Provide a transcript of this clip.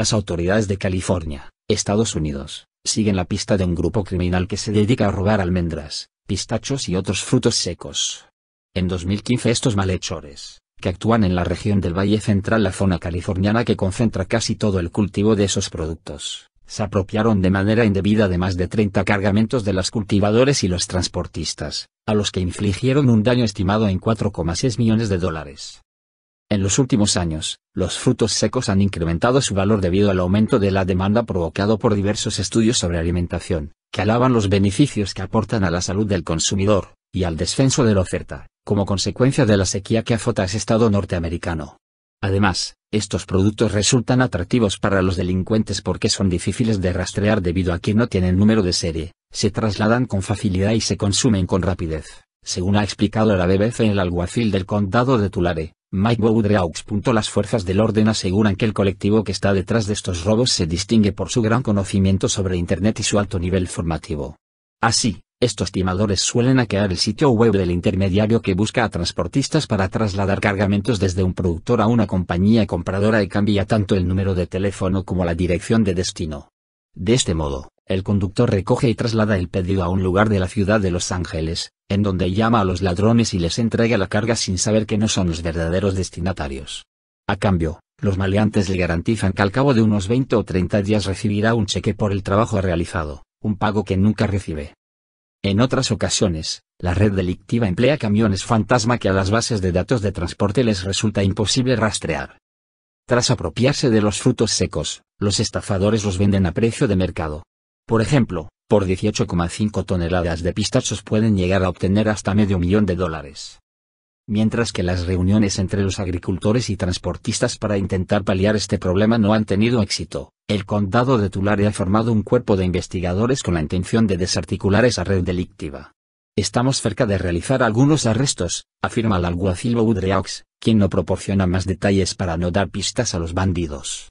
Las autoridades de California, Estados Unidos, siguen la pista de un grupo criminal que se dedica a robar almendras, pistachos y otros frutos secos. En 2015 estos malhechores, que actúan en la región del Valle Central, la zona californiana que concentra casi todo el cultivo de esos productos, se apropiaron de manera indebida de más de 30 cargamentos de los cultivadores y los transportistas, a los que infligieron un daño estimado en 4,6 millones de dólares. En los últimos años, los frutos secos han incrementado su valor debido al aumento de la demanda provocado por diversos estudios sobre alimentación, que alaban los beneficios que aportan a la salud del consumidor, y al descenso de la oferta, como consecuencia de la sequía que azota ese estado norteamericano. Además, estos productos resultan atractivos para los delincuentes porque son difíciles de rastrear debido a que no tienen número de serie, se trasladan con facilidad y se consumen con rapidez, según ha explicado la BBC el alguacil del condado de Tulare, Mike Woodreaux. Las fuerzas del orden aseguran que el colectivo que está detrás de estos robos se distingue por su gran conocimiento sobre Internet y su alto nivel formativo. Así, estos timadores suelen hackear el sitio web del intermediario que busca a transportistas para trasladar cargamentos desde un productor a una compañía compradora y cambia tanto el número de teléfono como la dirección de destino. De este modo, el conductor recoge y traslada el pedido a un lugar de la ciudad de Los Ángeles, en donde llama a los ladrones y les entrega la carga sin saber que no son los verdaderos destinatarios. A cambio, los maleantes le garantizan que al cabo de unos 20 o 30 días recibirá un cheque por el trabajo realizado, un pago que nunca recibe. En otras ocasiones, la red delictiva emplea camiones fantasma que a las bases de datos de transporte les resulta imposible rastrear. Tras apropiarse de los frutos secos, los estafadores los venden a precio de mercado. Por ejemplo, por 18,5 toneladas de pistachos pueden llegar a obtener hasta medio millón de dólares. Mientras que las reuniones entre los agricultores y transportistas para intentar paliar este problema no han tenido éxito, el condado de Tulare ha formado un cuerpo de investigadores con la intención de desarticular esa red delictiva. Estamos cerca de realizar algunos arrestos, afirma el alguacil Woodreaux, quien no proporciona más detalles para no dar pistas a los bandidos.